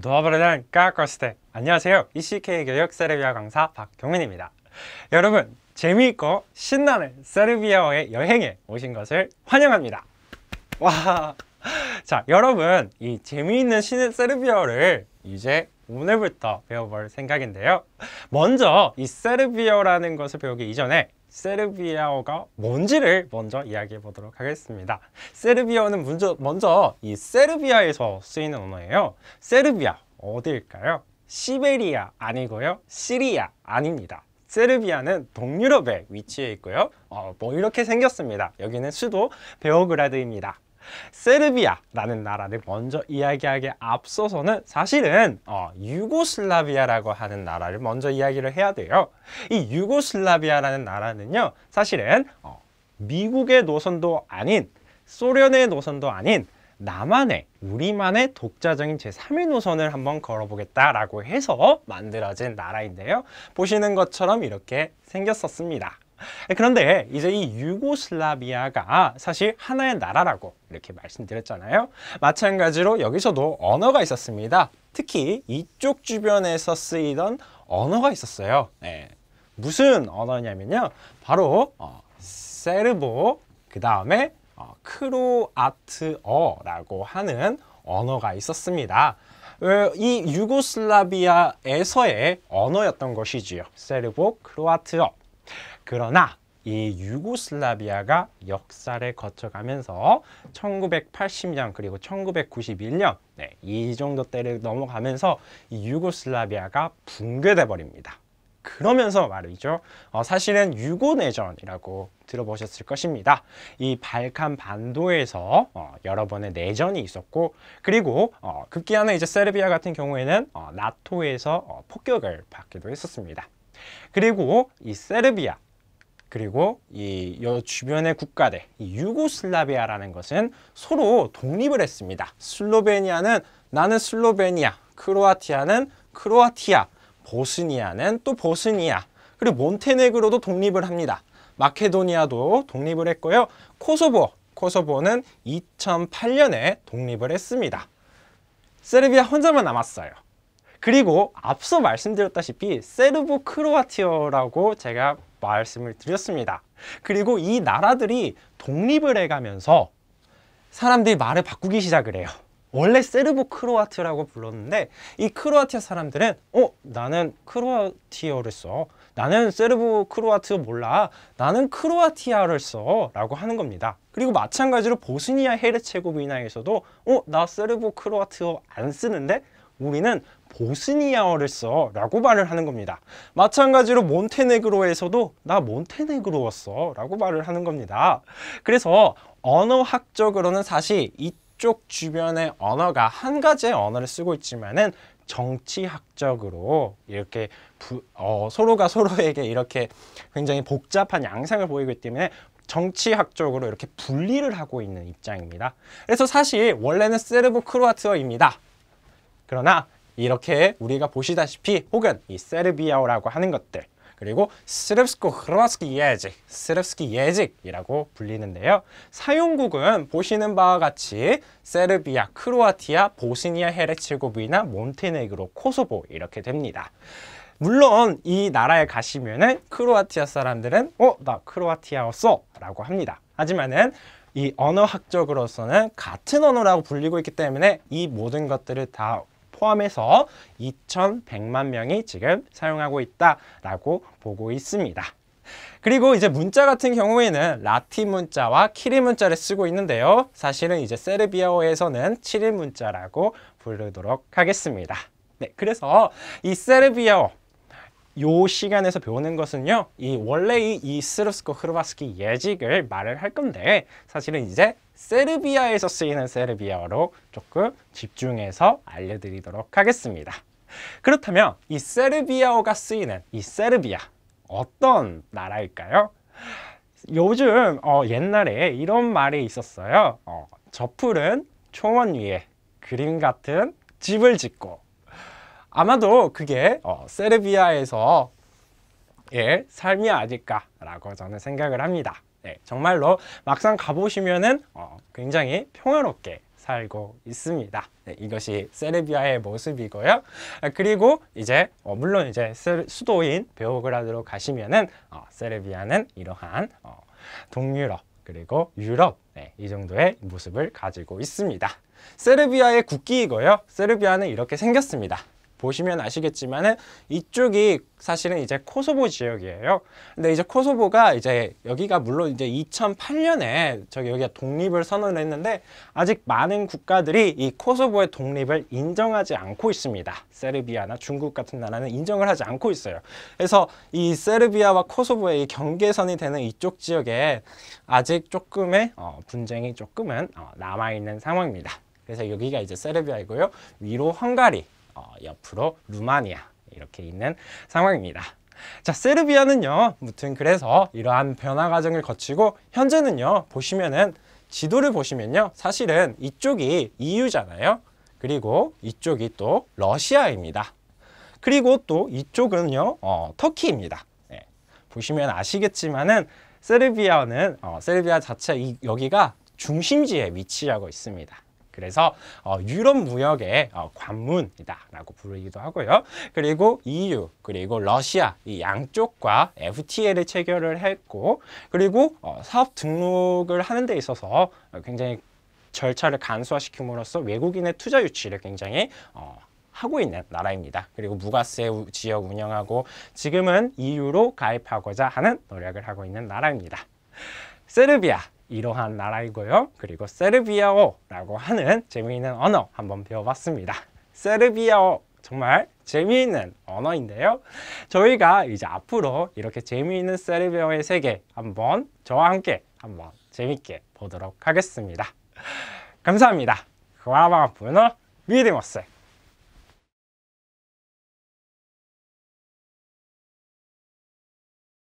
도와버리는 까까스테 안녕하세요 ECK 교육 세르비아 강사 박경민입니다 여러분 재미있고 신나는 세르비아어의 여행에 오신 것을 환영합니다 와, 자 여러분 이 재미있는 신 세르비아어를 이제 오늘부터 배워볼 생각인데요 먼저 이 세르비아어라는 것을 배우기 이전에 세르비아어가 뭔지를 먼저 이야기해 보도록 하겠습니다. 세르비아어는 먼저, 먼저 이 세르비아에서 쓰이는 언어예요. 세르비아 어디일까요? 시베리아 아니고요. 시리아 아닙니다. 세르비아는 동유럽에 위치해 있고요. 어, 뭐 이렇게 생겼습니다. 여기는 수도 베오그라드입니다. 세르비아라는 나라를 먼저 이야기하기 에 앞서서는 사실은 어, 유고슬라비아라고 하는 나라를 먼저 이야기를 해야 돼요. 이 유고슬라비아라는 나라는요. 사실은 어, 미국의 노선도 아닌 소련의 노선도 아닌 나만의 우리만의 독자적인 제3의 노선을 한번 걸어보겠다라고 해서 만들어진 나라인데요. 보시는 것처럼 이렇게 생겼었습니다. 그런데 이제 이 유고슬라비아가 사실 하나의 나라라고 이렇게 말씀드렸잖아요. 마찬가지로 여기서도 언어가 있었습니다. 특히 이쪽 주변에서 쓰이던 언어가 있었어요. 네. 무슨 언어냐면요. 바로 어, 세르보, 그 다음에 어, 크로아트어라고 하는 언어가 있었습니다. 어, 이 유고슬라비아에서의 언어였던 것이지요. 세르보, 크로아트어. 그러나 이 유고슬라비아가 역사를 거쳐가면서 1980년 그리고 1991년 네, 이 정도 때를 넘어가면서 이 유고슬라비아가 붕괴돼 버립니다. 그러면서 말이죠. 어, 사실은 유고내전이라고 들어보셨을 것입니다. 이 발칸 반도에서 어, 여러 번의 내전이 있었고 그리고 어, 극기야는 이제 세르비아 같은 경우에는 어, 나토에서 어, 폭격을 받기도 했었습니다. 그리고 이 세르비아 그리고 이 주변의 국가들, 이 유고슬라비아라는 것은 서로 독립을 했습니다. 슬로베니아는 나는 슬로베니아, 크로아티아는 크로아티아, 보스니아는 또 보스니아, 그리고 몬테네그로도 독립을 합니다. 마케도니아도 독립을 했고요. 코소보, 코소보는 2008년에 독립을 했습니다. 세르비아 혼자만 남았어요. 그리고 앞서 말씀드렸다시피 세르보 크로아티어라고 제가 말씀을 드렸습니다. 그리고 이 나라들이 독립을 해가면서 사람들이 말을 바꾸기 시작을 해요. 원래 세르보 크로아트라고 불렀는데 이 크로아티아 사람들은 어? 나는 크로아티어를 써. 나는 세르보 크로아트 몰라. 나는 크로아티아를 써. 라고 하는 겁니다. 그리고 마찬가지로 보스니아 헤르체고비나에서도 어? 나 세르보 크로아트어 안 쓰는데 우리는 보스니아어를 써 라고 말을 하는 겁니다 마찬가지로 몬테네그로에서도 나 몬테네그로 왔어 라고 말을 하는 겁니다 그래서 언어학적으로는 사실 이쪽 주변의 언어가 한 가지의 언어를 쓰고 있지만 은 정치학적으로 이렇게 부, 어, 서로가 서로에게 이렇게 굉장히 복잡한 양상을 보이기 고있 때문에 정치학적으로 이렇게 분리를 하고 있는 입장입니다 그래서 사실 원래는 세르보 크로아트어입니다 그러나 이렇게 우리가 보시다시피 혹은 이 세르비아어라고 하는 것들 그리고 스르스코 크로스키 예직, 스르스키 예직이라고 불리는데요. 사용국은 보시는 바와 같이 세르비아, 크로아티아, 보스니아 헤르체고비나 몬테네그로, 코소보 이렇게 됩니다. 물론 이 나라에 가시면은 크로아티아 사람들은 어, 나 크로아티아어 써라고 합니다. 하지만은 이 언어학적으로서는 같은 언어라고 불리고 있기 때문에 이 모든 것들을 다 포함해서 2,100만 명이 지금 사용하고 있다라고 보고 있습니다. 그리고 이제 문자 같은 경우에는 라틴 문자와 키리 문자를 쓰고 있는데요. 사실은 이제 세르비아어에서는 7일 문자라고 부르도록 하겠습니다. 네, 그래서 이 세르비아어 요 시간에서 배우는 것은요 이 원래 이 스루스코 크로바스키 예직을 말을 할 건데 사실은 이제 세르비아에서 쓰이는 세르비아어로 조금 집중해서 알려드리도록 하겠습니다 그렇다면 이 세르비아어가 쓰이는 이 세르비아 어떤 나라일까요? 요즘 어, 옛날에 이런 말이 있었어요 어, 저풀은 초원 위에 그림 같은 집을 짓고 아마도 그게 어, 세르비아에서 예, 삶이 아닐까라고 저는 생각을 합니다. 예, 정말로 막상 가보시면은 어, 굉장히 평화롭게 살고 있습니다. 네, 이것이 세르비아의 모습이고요. 아, 그리고 이제 어, 물론 이제 수도인 베오그라드로 가시면은 어, 세르비아는 이러한 어, 동유럽 그리고 유럽 네, 이 정도의 모습을 가지고 있습니다. 세르비아의 국기이고요. 세르비아는 이렇게 생겼습니다. 보시면 아시겠지만은 이쪽이 사실은 이제 코소보 지역이에요. 근데 이제 코소보가 이제 여기가 물론 이제 2008년에 저기 여기가 독립을 선언을 했는데 아직 많은 국가들이 이 코소보의 독립을 인정하지 않고 있습니다. 세르비아나 중국 같은 나라는 인정을 하지 않고 있어요. 그래서 이 세르비아와 코소보의 경계선이 되는 이쪽 지역에 아직 조금의 어, 분쟁이 조금은 어, 남아있는 상황입니다. 그래서 여기가 이제 세르비아이고요. 위로 헝가리, 옆으로 루마니아 이렇게 있는 상황입니다. 자 세르비아는요 무튼 그래서 이러한 변화 과정을 거치고 현재는요 보시면은 지도를 보시면요 사실은 이쪽이 EU잖아요 그리고 이쪽이 또 러시아입니다 그리고 또 이쪽은요 어, 터키입니다 예, 보시면 아시겠지만은 세르비아는 어, 세르비아 자체 이, 여기가 중심지에 위치하고 있습니다 그래서 어, 유럽 무역의 어, 관문이다라고 부르기도 하고요. 그리고 EU 그리고 러시아 이 양쪽과 FTA를 체결을 했고 그리고 어, 사업 등록을 하는 데 있어서 어, 굉장히 절차를 간소화시킴으로써 외국인의 투자 유치를 굉장히 어, 하고 있는 나라입니다. 그리고 무과세 지역 운영하고 지금은 EU로 가입하고자 하는 노력을 하고 있는 나라입니다. 세르비아 이러한 나라이고요. 그리고 세르비아어라고 하는 재미있는 언어 한번 배워봤습니다. 세르비아어 정말 재미있는 언어인데요. 저희가 이제 앞으로 이렇게 재미있는 세르비아어의 세계 한번 저와 함께 한번 재밌게 보도록 하겠습니다. 감사합니다. 고마운 분어 미디머스